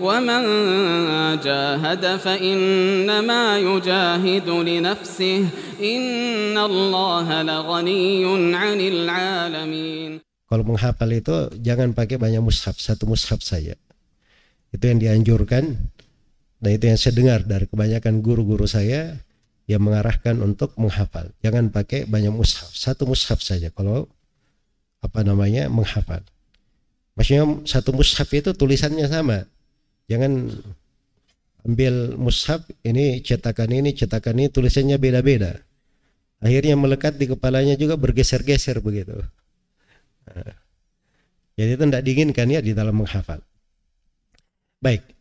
ومن جاهد فإنما يجاهد لنفسه إن الله لغني عن العالمين Kalau menghafal itu jangan pakai banyak mushaf, satu mushaf saja. Itu yang dianjurkan dan nah, itu yang saya dengar dari kebanyakan guru-guru saya yang mengarahkan untuk menghafal. Jangan pakai banyak mushaf, satu mushaf saja kalau apa namanya menghafal. Maksudnya satu mushaf itu tulisannya sama, Jangan ambil mushaf ini cetakan ini cetakan ini tulisannya beda-beda. Akhirnya melekat di kepalanya juga bergeser-geser begitu. Nah, jadi itu tidak diinginkan ya di dalam menghafal. Baik.